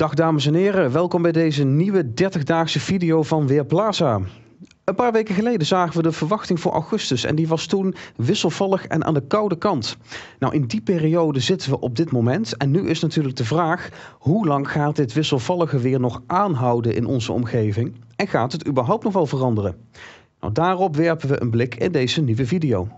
Dag dames en heren, welkom bij deze nieuwe 30-daagse video van Weerplaza. Een paar weken geleden zagen we de verwachting voor augustus en die was toen wisselvallig en aan de koude kant. Nou, in die periode zitten we op dit moment en nu is natuurlijk de vraag: hoe lang gaat dit wisselvallige weer nog aanhouden in onze omgeving en gaat het überhaupt nog wel veranderen? Nou, daarop werpen we een blik in deze nieuwe video.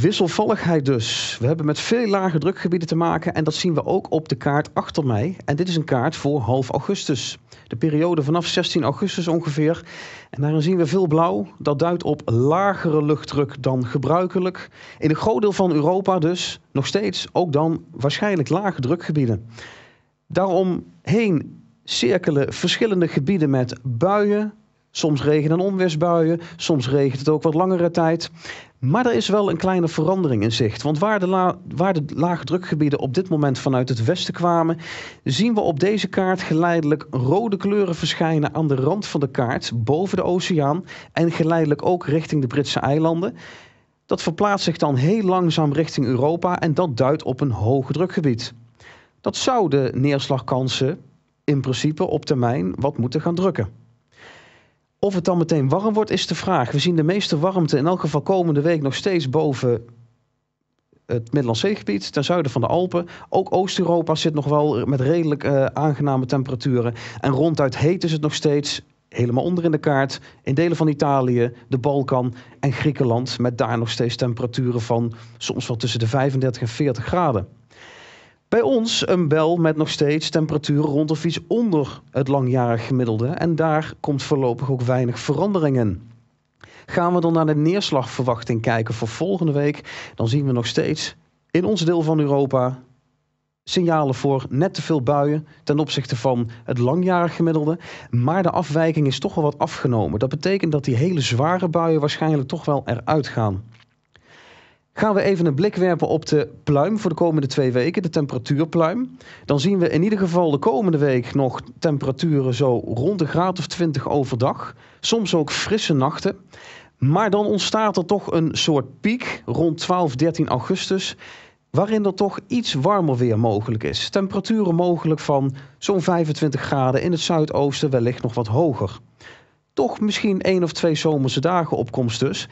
Wisselvalligheid dus. We hebben met veel lage drukgebieden te maken en dat zien we ook op de kaart achter mij. En dit is een kaart voor half augustus. De periode vanaf 16 augustus ongeveer. En daarin zien we veel blauw. Dat duidt op lagere luchtdruk dan gebruikelijk. In een groot deel van Europa dus nog steeds ook dan waarschijnlijk lage drukgebieden. Daaromheen cirkelen verschillende gebieden met buien, Soms regen- en onweersbuien, soms regent het ook wat langere tijd. Maar er is wel een kleine verandering in zicht. Want waar de, la waar de laagdrukgebieden op dit moment vanuit het westen kwamen, zien we op deze kaart geleidelijk rode kleuren verschijnen aan de rand van de kaart, boven de oceaan en geleidelijk ook richting de Britse eilanden. Dat verplaatst zich dan heel langzaam richting Europa en dat duidt op een hoge drukgebied. Dat zou de neerslagkansen in principe op termijn wat moeten gaan drukken. Of het dan meteen warm wordt, is de vraag. We zien de meeste warmte in elk geval komende week nog steeds boven het Middellandse Zeegebied, ten zuiden van de Alpen. Ook Oost-Europa zit nog wel met redelijk eh, aangename temperaturen. En ronduit heet is het nog steeds helemaal onder in de kaart. In delen van Italië, de Balkan en Griekenland met daar nog steeds temperaturen van soms wel tussen de 35 en 40 graden. Bij ons een bel met nog steeds temperaturen rond of iets onder het langjarig gemiddelde. En daar komt voorlopig ook weinig verandering in. Gaan we dan naar de neerslagverwachting kijken voor volgende week, dan zien we nog steeds in ons deel van Europa signalen voor net te veel buien ten opzichte van het langjarig gemiddelde. Maar de afwijking is toch wel wat afgenomen. Dat betekent dat die hele zware buien waarschijnlijk toch wel eruit gaan gaan we even een blik werpen op de pluim voor de komende twee weken, de temperatuurpluim. Dan zien we in ieder geval de komende week nog temperaturen zo rond de graad of 20 overdag. Soms ook frisse nachten. Maar dan ontstaat er toch een soort piek rond 12, 13 augustus. Waarin er toch iets warmer weer mogelijk is. Temperaturen mogelijk van zo'n 25 graden in het zuidoosten, wellicht nog wat hoger. Toch misschien één of twee zomerse dagen opkomst dus.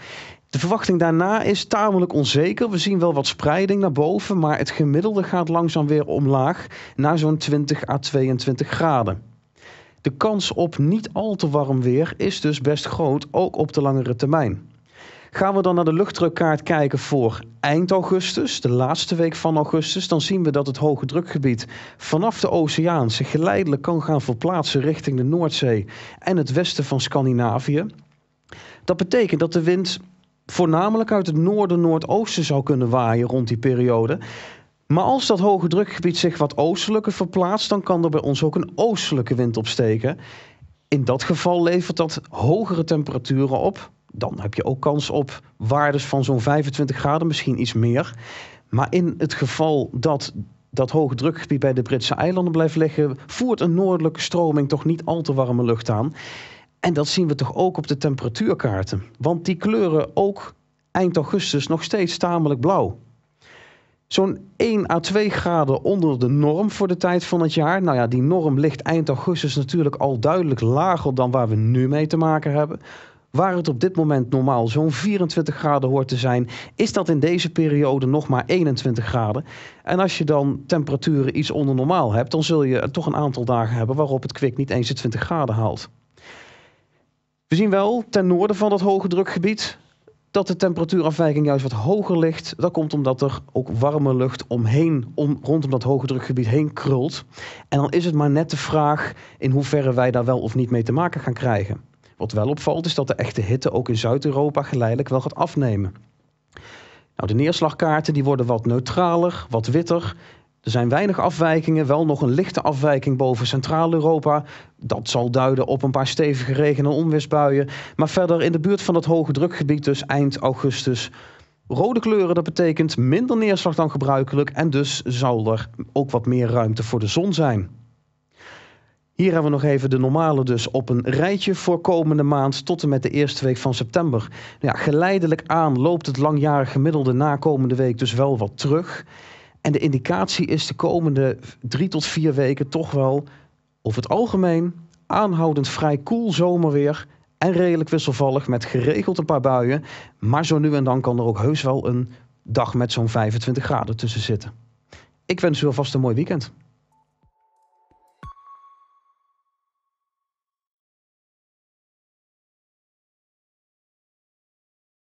De verwachting daarna is tamelijk onzeker. We zien wel wat spreiding naar boven, maar het gemiddelde gaat langzaam weer omlaag naar zo'n 20 à 22 graden. De kans op niet al te warm weer is dus best groot, ook op de langere termijn. Gaan we dan naar de luchtdrukkaart kijken voor eind augustus, de laatste week van augustus, dan zien we dat het hoge drukgebied vanaf de oceaan zich geleidelijk kan gaan verplaatsen richting de Noordzee en het westen van Scandinavië. Dat betekent dat de wind voornamelijk uit het noorden-noordoosten zou kunnen waaien rond die periode. Maar als dat hoge drukgebied zich wat oostelijker verplaatst, dan kan er bij ons ook een oostelijke wind opsteken. In dat geval levert dat hogere temperaturen op. Dan heb je ook kans op waardes van zo'n 25 graden, misschien iets meer. Maar in het geval dat dat hoge drukgebied bij de Britse eilanden blijft liggen, voert een noordelijke stroming toch niet al te warme lucht aan. En dat zien we toch ook op de temperatuurkaarten. Want die kleuren ook eind augustus nog steeds tamelijk blauw. Zo'n 1 à 2 graden onder de norm voor de tijd van het jaar. Nou ja, die norm ligt eind augustus natuurlijk al duidelijk lager dan waar we nu mee te maken hebben. Waar het op dit moment normaal zo'n 24 graden hoort te zijn, is dat in deze periode nog maar 21 graden. En als je dan temperaturen iets onder normaal hebt, dan zul je toch een aantal dagen hebben waarop het kwik niet eens de 20 graden haalt. We zien wel ten noorden van dat hoge drukgebied dat de temperatuurafwijking juist wat hoger ligt. Dat komt omdat er ook warme lucht omheen, om, rondom dat hoge drukgebied heen krult. En dan is het maar net de vraag in hoeverre wij daar wel of niet mee te maken gaan krijgen. Wat wel opvalt is dat de echte hitte ook in Zuid-Europa geleidelijk wel gaat afnemen. Nou, de neerslagkaarten die worden wat neutraler, wat witter er zijn weinig afwijkingen, wel nog een lichte afwijking boven Centraal-Europa. Dat zal duiden op een paar stevige regen- en onweersbuien. Maar verder in de buurt van het hoge drukgebied, dus eind augustus. Rode kleuren, dat betekent minder neerslag dan gebruikelijk en dus zal er ook wat meer ruimte voor de zon zijn. Hier hebben we nog even de normale dus op een rijtje voor komende maand tot en met de eerste week van september. Nou ja, geleidelijk aan loopt het langjarig gemiddelde na komende week dus wel wat terug. En de indicatie is de komende drie tot vier weken toch wel over het algemeen aanhoudend vrij koel zomerweer en redelijk wisselvallig met geregeld een paar buien. Maar zo nu en dan kan er ook heus wel een dag met zo'n 25 graden tussen zitten. Ik wens u alvast een mooi weekend.